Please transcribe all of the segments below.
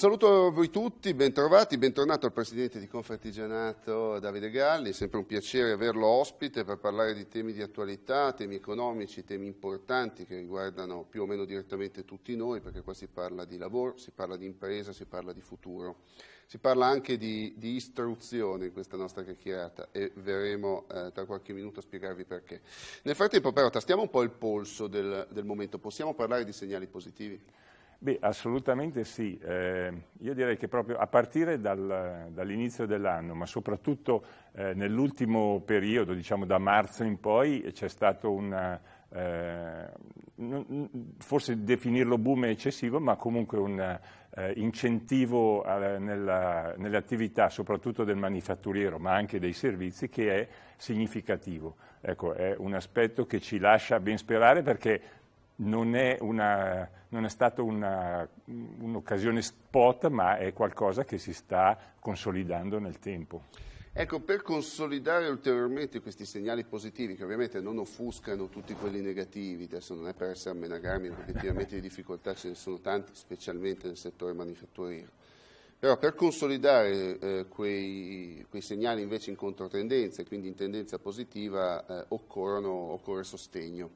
saluto a voi tutti, bentrovati, bentornato al Presidente di Confartigianato Davide Galli, è sempre un piacere averlo ospite per parlare di temi di attualità, temi economici, temi importanti che riguardano più o meno direttamente tutti noi, perché qua si parla di lavoro, si parla di impresa, si parla di futuro, si parla anche di, di istruzione in questa nostra chiacchierata e verremo eh, tra qualche minuto a spiegarvi perché. Nel frattempo però tastiamo un po' il polso del, del momento, possiamo parlare di segnali positivi? Beh, assolutamente sì. Eh, io direi che proprio a partire dal, dall'inizio dell'anno, ma soprattutto eh, nell'ultimo periodo, diciamo da marzo in poi, c'è stato un, eh, forse definirlo boom è eccessivo, ma comunque un eh, incentivo alla, nella, nelle attività, soprattutto del manifatturiero, ma anche dei servizi, che è significativo. Ecco, è un aspetto che ci lascia ben sperare perché non è, una, non è stata un'occasione spot, ma è qualcosa che si sta consolidando nel tempo. Ecco, per consolidare ulteriormente questi segnali positivi, che ovviamente non offuscano tutti quelli negativi, adesso non è per essere a menagarmi, effettivamente di difficoltà ce ne sono tanti, specialmente nel settore manifatturiero. Però per consolidare eh, quei, quei, segnali invece in controtendenza, e quindi in tendenza positiva, eh, occorrono, occorre sostegno.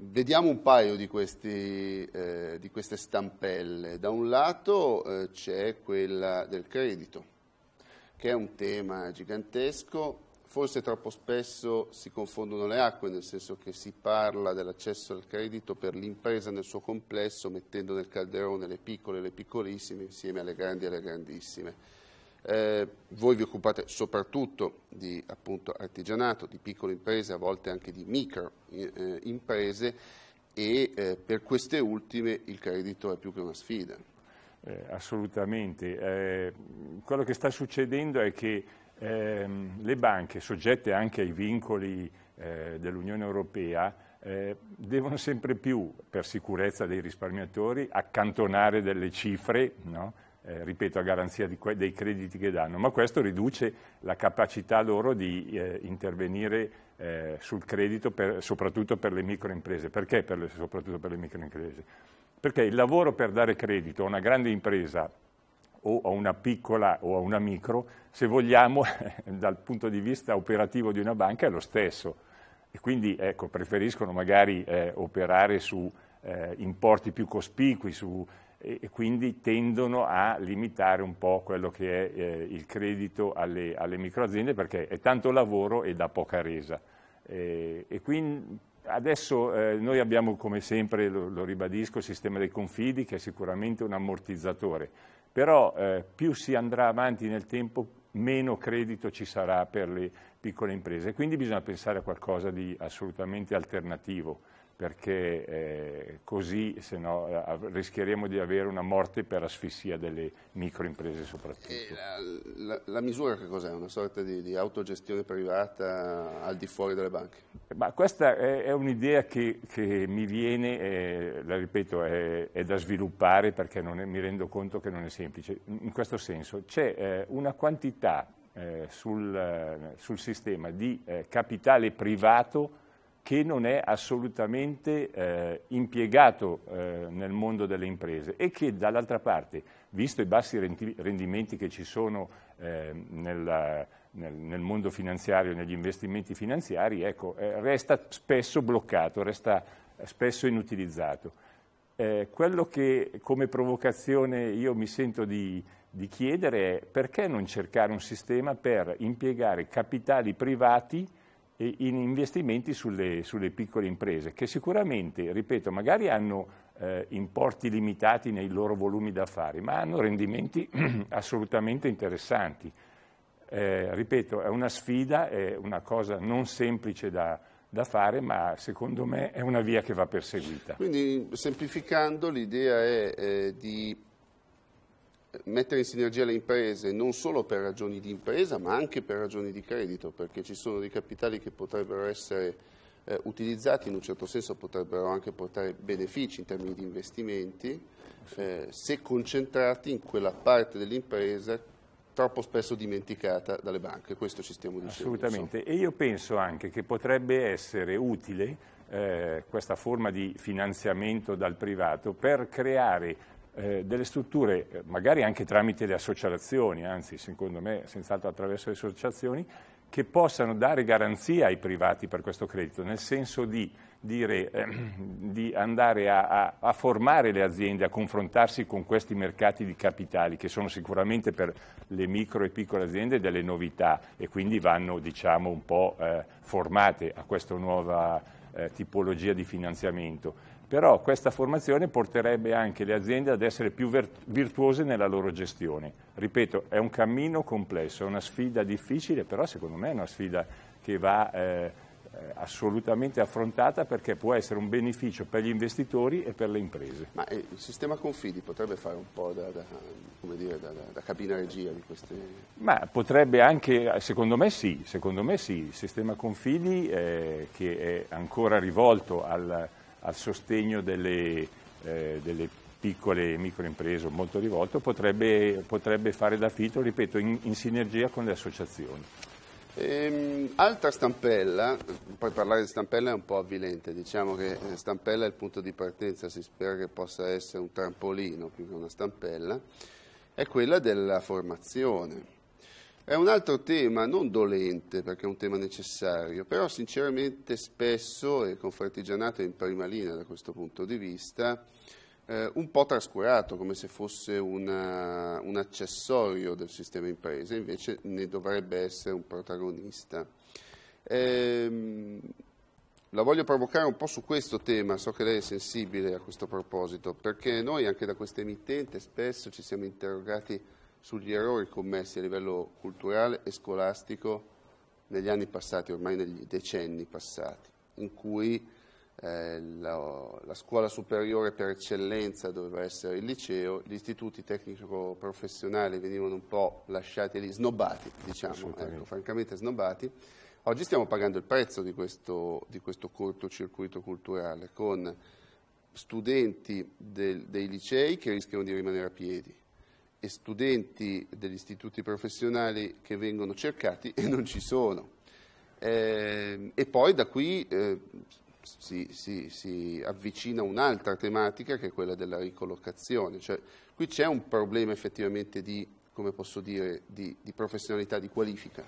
Vediamo un paio di, questi, eh, di, queste stampelle. Da un lato eh, c'è quella del credito, che è un tema gigantesco, forse troppo spesso si confondono le acque, nel senso che si parla dell'accesso al credito per l'impresa nel suo complesso, mettendo nel calderone le piccole e le piccolissime insieme alle grandi e alle grandissime. Eh, voi vi occupate soprattutto di appunto, artigianato, di piccole imprese, a volte anche di micro eh, eh imprese e eh, per queste ultime il credito è più che una sfida. Eh, assolutamente. Eh, quello che sta succedendo è che ehm, le banche, soggette anche ai vincoli dell'Unione Europea, eh, devono sempre più, per sicurezza dei risparmiatori, accantonare delle cifre no? eh, ripeto, a garanzia que- dei crediti che danno, ma questo riduce la capacità loro di eh, intervenire eh, sul credito per, soprattutto per le microimprese. Perché per le, soprattutto per le microimprese? Perché il lavoro per dare credito a una grande impresa o a una piccola o a una micro, se vogliamo, dal punto di vista operativo di una banca è lo stesso. E quindi ecco, preferiscono magari eh, operare su eh, importi più cospicui, su e, e quindi tendono a limitare un po' quello che è eh, il credito alle, alle microaziende perché è tanto lavoro e dà poca resa. E, e quindi adesso eh, noi abbiamo come sempre, lo, lo, ribadisco, il sistema dei confidi che è sicuramente un ammortizzatore, però eh, più si andrà avanti nel tempo meno credito ci sarà per le piccole imprese, quindi bisogna pensare a qualcosa di assolutamente alternativo perché eh, così se no, eh, rischieremo di avere una morte per asfissia delle microimprese soprattutto. La, eh, la, la, misura che cos'è? Una sorta di, di, autogestione privata al di fuori delle banche? Eh, ma questa è, è un'idea che, che, mi viene, eh, la ripeto, è, è, da sviluppare perché è, mi rendo conto che non è semplice. In questo senso c'è eh, una quantità sul, sul, sistema di capitale privato che non è assolutamente eh, impiegato eh, nel mondo delle imprese e che dall'altra parte, visto i bassi rendimenti che ci sono eh, nella, nel, nel, mondo finanziario, negli investimenti finanziari, ecco, eh, resta spesso bloccato, resta eh, spesso inutilizzato. Eh, quello che come provocazione io mi sento di, di chiedere è perché non cercare un sistema per impiegare capitali privati in investimenti sulle, sulle, piccole imprese, che sicuramente, ripeto, magari hanno eh, importi limitati nei loro volumi d'affari, ma hanno rendimenti assolutamente interessanti. Eh, ripeto, è una sfida, è una cosa non semplice da, da fare, ma secondo me è una via che va perseguita. Quindi, semplificando, l'idea è eh, di mettere in sinergia le imprese non solo per ragioni di impresa ma anche per ragioni di credito perché ci sono dei capitali che potrebbero essere eh, utilizzati in un certo senso potrebbero anche portare benefici in termini di investimenti eh, se concentrati in quella parte dell'impresa troppo spesso dimenticata dalle banche, questo ci stiamo dicendo. Assolutamente, insomma. e io penso anche che potrebbe essere utile eh, questa forma di finanziamento dal privato per creare eh, delle strutture, eh, magari anche tramite le associazioni, anzi secondo me senz'altro attraverso le associazioni, che possano dare garanzia ai privati per questo credito, nel senso di, dire, eh, di andare a, a, a, formare le aziende, a confrontarsi con questi mercati di capitali, che sono sicuramente per le micro e piccole aziende delle novità e quindi vanno diciamo, un po' eh, formate a questa nuova eh, tipologia di finanziamento però questa formazione porterebbe anche le aziende ad essere più virtuose nella loro gestione. Ripeto, è un cammino complesso, è una sfida difficile, però secondo me è una sfida che va eh, assolutamente affrontata perché può essere un beneficio per gli investitori e per le imprese. Ma eh, il sistema Confidi potrebbe fare un po' da, da, dire, da, da cabina regia di queste... Ma potrebbe anche, secondo me sì, secondo me sì. Il sistema Confidi eh, che è ancora rivolto al al sostegno delle, eh, delle piccole e microimprese molto rivolto, potrebbe, potrebbe, fare da filtro, ripeto, in, in sinergia con le associazioni. Ehm, altra stampella, poi parlare di stampella è un po' avvilente, diciamo che eh, stampella è il punto di partenza, si spera che possa essere un trampolino più che una stampella, è quella della formazione. È un altro tema, non dolente, perché è un tema necessario, però sinceramente spesso, e Confartigianato è in prima linea da questo punto di vista, eh, un po' trascurato, come se fosse una, un accessorio del sistema impresa, invece ne dovrebbe essere un protagonista. Eh, la voglio provocare un po' su questo tema, so che lei è sensibile a questo proposito, perché noi anche da questa emittente spesso ci siamo interrogati sugli errori commessi a livello culturale e scolastico negli anni passati, ormai negli decenni passati, in cui eh, la, la, scuola superiore per eccellenza doveva essere il liceo, gli istituti tecnico-professionali venivano un po' lasciati lì, snobbati, diciamo, ecco, francamente snobbati. Oggi stiamo pagando il prezzo di questo, di questo cortocircuito culturale con studenti del, dei licei che rischiano di rimanere a piedi, e studenti degli istituti professionali che vengono cercati e non ci sono. Eh, e poi da qui eh, si, si, si, avvicina un'altra tematica che è quella della ricollocazione, cioè qui c'è un problema effettivamente di, come posso dire, di, di professionalità, di qualifica.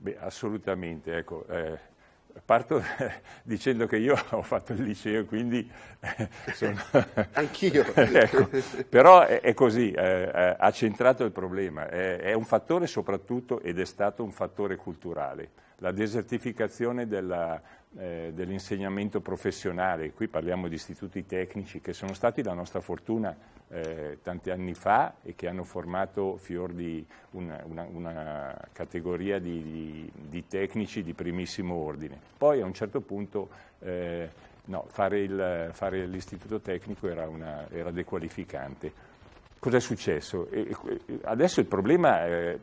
Beh, assolutamente, ecco, eh, Parto dicendo che io ho fatto il liceo, quindi eh, sono... Anch'io! ecco, però è, così, eh, eh, ha centrato il problema. È, un fattore soprattutto, ed è stato un fattore culturale, la desertificazione della, dell'insegnamento professionale. Qui parliamo di istituti tecnici che sono stati la nostra fortuna eh, tanti anni fa e che hanno formato fior di una, una, una categoria di, di, di, tecnici di primissimo ordine. Poi a un certo punto eh, no, fare, l'istituto tecnico era, una, era dequalificante. Cos'è successo? E, e, adesso il problema, eh,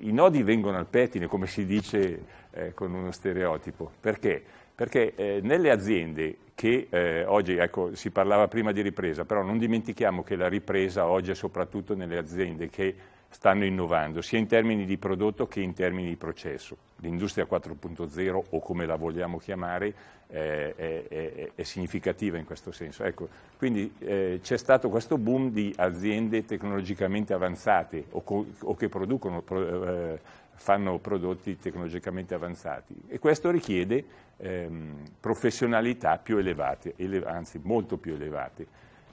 i nodi vengono al pettine, come si dice eh, con uno stereotipo, perché? Perché eh, nelle aziende che eh, oggi, ecco, si parlava prima di ripresa, però non dimentichiamo che la ripresa oggi è soprattutto nelle aziende che stanno innovando, sia in termini di prodotto che in termini di processo. L'industria 4.0, o come la vogliamo chiamare, eh, è, è, è, significativa in questo senso. Ecco, quindi eh, c'è stato questo boom di aziende tecnologicamente avanzate o, o che producono pro, eh, fanno prodotti tecnologicamente avanzati e questo richiede ehm, professionalità più elevate, ele anzi molto più elevate.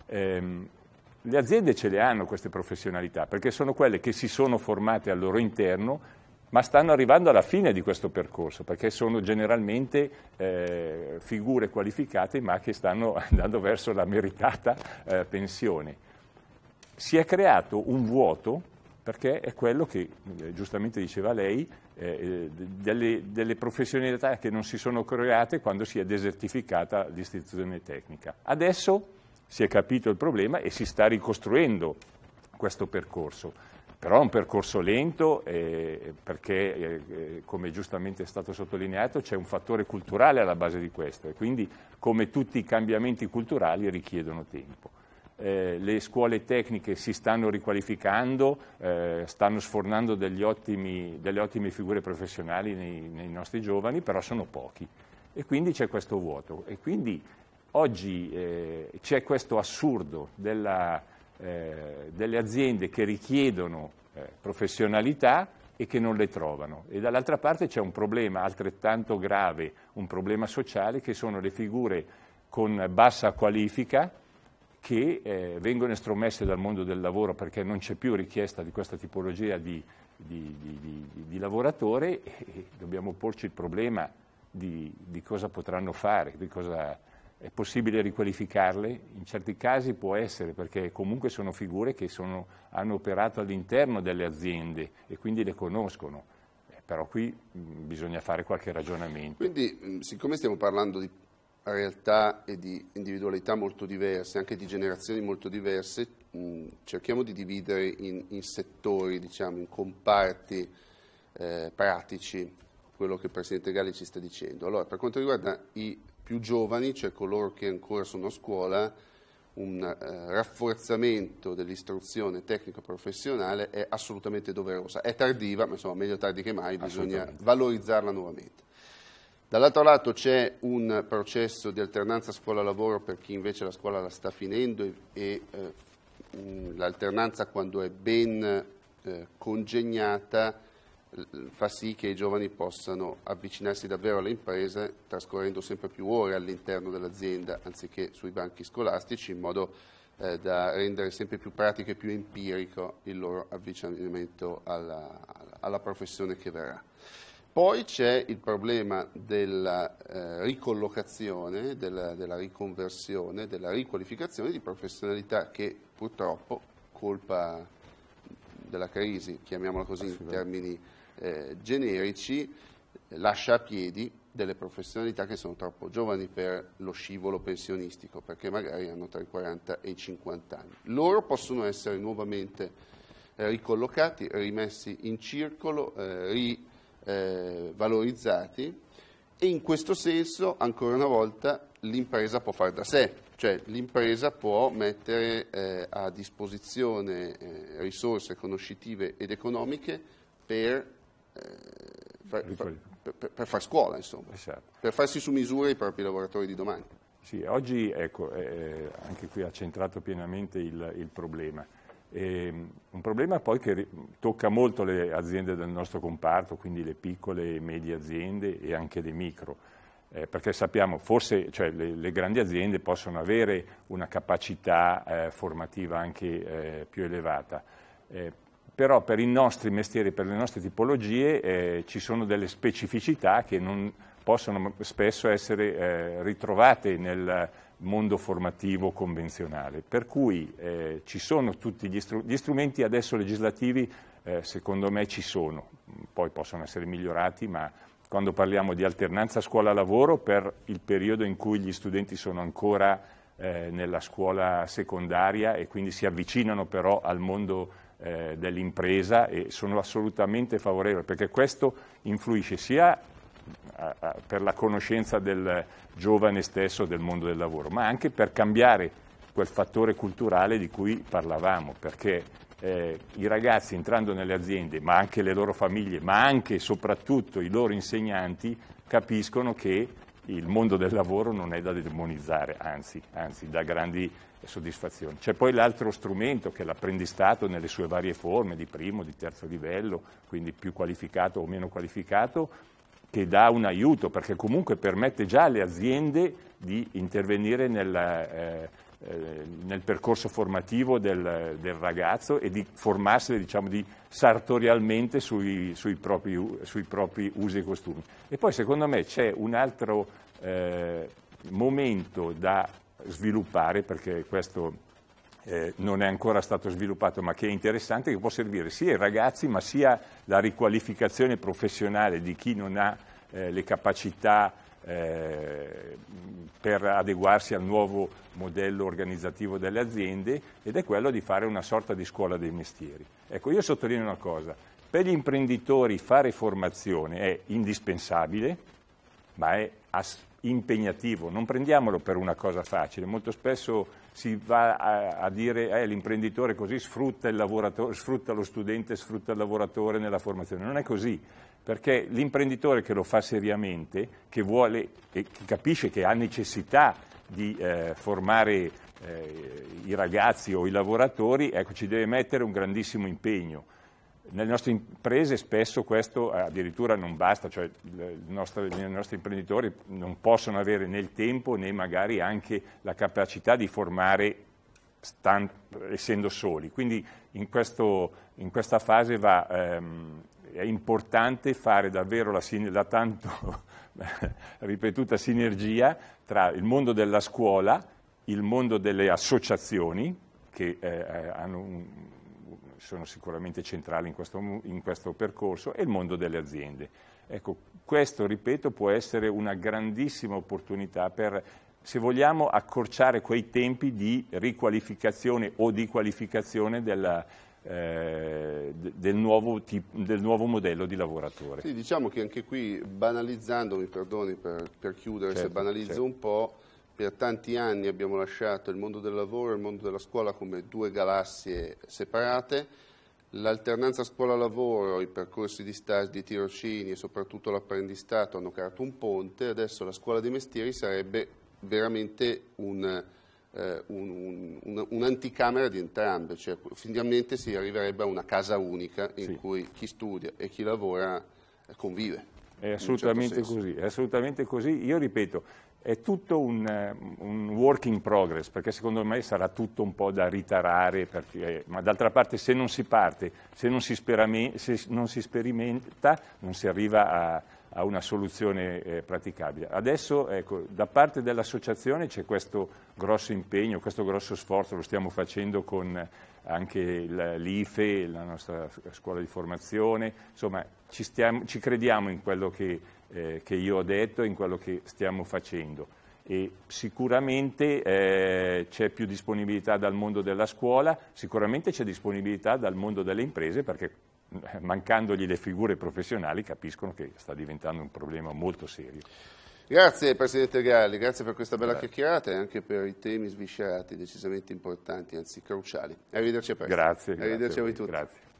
Ehm, le aziende ce le hanno queste professionalità perché sono quelle che si sono formate al loro interno ma stanno arrivando alla fine di questo percorso perché sono generalmente eh, figure qualificate ma che stanno andando verso la meritata eh, pensione. Si è creato un vuoto perché è quello che eh, giustamente diceva lei, eh, eh delle, delle, professionalità che non si sono create quando si è desertificata l'istituzione tecnica. Adesso si è capito il problema e si sta ricostruendo questo percorso, però è un percorso lento eh, perché, eh, eh come giustamente è stato sottolineato, c'è un fattore culturale alla base di questo e quindi come tutti i cambiamenti culturali richiedono tempo eh, le scuole tecniche si stanno riqualificando, eh, stanno sfornando ottimi, delle ottime figure professionali nei, nei, nostri giovani, però sono pochi e quindi c'è questo vuoto. E quindi oggi eh, c'è questo assurdo della, eh, delle aziende che richiedono eh, professionalità e che non le trovano. E dall'altra parte c'è un problema altrettanto grave, un problema sociale, che sono le figure con bassa qualifica che eh, vengono estromesse dal mondo del lavoro perché non c'è più richiesta di questa tipologia di, di, di, di lavoratore e dobbiamo porci il problema di, cosa potranno fare, cosa è possibile riqualificarle, in certi casi può essere perché comunque sono figure che sono, hanno operato all'interno delle aziende e quindi le conoscono, eh, però qui mm, bisogna fare qualche ragionamento. Quindi mm, siccome stiamo parlando di realtà e di individualità molto diverse, anche di generazioni molto diverse, cerchiamo di dividere in, in, settori, diciamo, in comparti eh, pratici quello che il Presidente Galli ci sta dicendo. Allora, per quanto riguarda i più giovani, cioè coloro che ancora sono a scuola, un eh, rafforzamento dell'istruzione tecnica professionale è assolutamente doverosa. È tardiva, ma insomma meglio tardi che mai, bisogna valorizzarla nuovamente. Dall'altro lato c'è un processo di alternanza scuola-lavoro per chi invece la scuola la sta finendo e, e eh, mm, l'alternanza quando è ben eh, congegnata fa sì che i giovani possano avvicinarsi davvero alle imprese trascorrendo sempre più ore all'interno dell'azienda anziché sui banchi scolastici in modo eh, da rendere sempre più pratico e più empirico il loro avvicinamento alla, alla professione che verrà. Poi c'è il problema della eh, ricollocazione, della, della, riconversione, della riqualificazione di professionalità che purtroppo, colpa della crisi, chiamiamola così in termini eh, generici, lascia a piedi delle professionalità che sono troppo giovani per lo scivolo pensionistico, perché magari hanno tra i 40 e i 50 anni. Loro possono essere nuovamente eh, ricollocati, rimessi in circolo, eh, ri eh, valorizzati e in questo senso, ancora una volta, l'impresa può fare da sé, cioè l'impresa può mettere eh, a disposizione eh, risorse conoscitive ed economiche per, eh, far, far, per, per far, scuola, insomma, esatto. per farsi su misura i propri lavoratori di domani. Sì, oggi ecco, eh, anche qui ha centrato pienamente il, il problema. E, ehm, un problema poi che tocca molto le aziende del nostro comparto, quindi le piccole e medie aziende e anche le micro, eh, perché sappiamo, forse cioè, le, le, grandi aziende possono avere una capacità eh, formativa anche eh, più elevata, eh, però per i nostri mestieri, per le nostre tipologie eh, ci sono delle specificità che non possono spesso essere eh, ritrovate nel mondo formativo convenzionale. Per cui eh, ci sono tutti gli, str gli strumenti adesso legislativi, eh, secondo me ci sono, poi possono essere migliorati, ma quando parliamo di alternanza scuola-lavoro per il periodo in cui gli studenti sono ancora eh, nella scuola secondaria e quindi si avvicinano però al mondo eh, dell'impresa e sono assolutamente favorevole perché questo influisce sia per la conoscenza del giovane stesso del mondo del lavoro, ma anche per cambiare quel fattore culturale di cui parlavamo, perché eh, i ragazzi entrando nelle aziende, ma anche le loro famiglie, ma anche e soprattutto i loro insegnanti capiscono che il mondo del lavoro non è da demonizzare, anzi, anzi dà grandi soddisfazioni. C'è poi l'altro strumento che è l'apprendistato nelle sue varie forme, di primo, di terzo livello, quindi più qualificato o meno qualificato, che dà un aiuto, perché comunque permette già alle aziende di intervenire nel, eh, eh nel percorso formativo del, del, ragazzo e di formarsi diciamo, di sartorialmente sui, sui, propri, sui, propri, usi e costumi. E poi secondo me c'è un altro eh, momento da sviluppare, perché questo eh, non è ancora stato sviluppato ma che è interessante, che può servire sia ai ragazzi ma sia la riqualificazione professionale di chi non ha eh, le capacità eh, per adeguarsi al nuovo modello organizzativo delle aziende ed è quello di fare una sorta di scuola dei mestieri. Ecco, io sottolineo una cosa, per gli imprenditori fare formazione è indispensabile ma è impegnativo, non prendiamolo per una cosa facile, molto spesso si va a, a dire che eh, l'imprenditore così sfrutta, sfrutta lo studente, sfrutta il lavoratore nella formazione. Non è così, perché l'imprenditore che lo fa seriamente, che, vuole, che capisce che ha necessità di eh, formare eh, i ragazzi o i lavoratori, ecco, ci deve mettere un grandissimo impegno. Nelle nostre imprese spesso questo addirittura non basta, cioè nostro, i nostri imprenditori non possono avere né il tempo né magari anche la capacità di formare stand, essendo soli. Quindi in, questo, in questa fase va, ehm, è importante fare davvero la, la tanto ripetuta sinergia tra il mondo della scuola, il mondo delle associazioni che eh, hanno un sono sicuramente centrali in questo, in questo percorso, e il mondo delle aziende. Ecco, questo, ripeto, può essere una grandissima opportunità per se vogliamo, accorciare quei tempi di riqualificazione o di qualificazione della, eh, del, nuovo tipo, del, nuovo modello di lavoratore. Sì, diciamo che anche qui, banalizzando, mi perdoni per, per chiudere certo, se banalizzo certo. un po', per tanti anni abbiamo lasciato il mondo del lavoro e il mondo della scuola come due galassie separate. L'alternanza scuola-lavoro, i percorsi di stage, di tirocini e soprattutto l'apprendistato hanno creato un ponte, adesso la scuola dei mestieri sarebbe veramente un, eh, un'anticamera un, un di entrambe, cioè finalmente si arriverebbe a una casa unica in sì. cui chi studia e chi lavora convive. È certo assolutamente, certo così, è assolutamente così, Io ripeto, è tutto un, eh, un, work in progress, perché secondo me sarà tutto un po' da ritarare, perché, eh, ma d'altra parte se non si parte, se non si, se non si sperimenta, non si arriva a, a una soluzione eh, praticabile. Adesso ecco, da parte dell'associazione c'è questo grosso impegno, questo grosso sforzo, lo stiamo facendo con anche l'IFE, la nostra scuola di formazione, insomma ci, stiamo, ci crediamo in quello che eh, che io ho detto e in quello che stiamo facendo. E sicuramente eh, c'è più disponibilità dal mondo della scuola, sicuramente c'è disponibilità dal mondo delle imprese perché eh, mancandogli le figure professionali capiscono che sta diventando un problema molto serio. Grazie Presidente Galli, grazie per questa bella grazie. chiacchierata e anche per i temi sviscerati, decisamente importanti, anzi cruciali. Arrivederci a presto. Grazie. Arrivederci grazie a voi tutti. Grazie.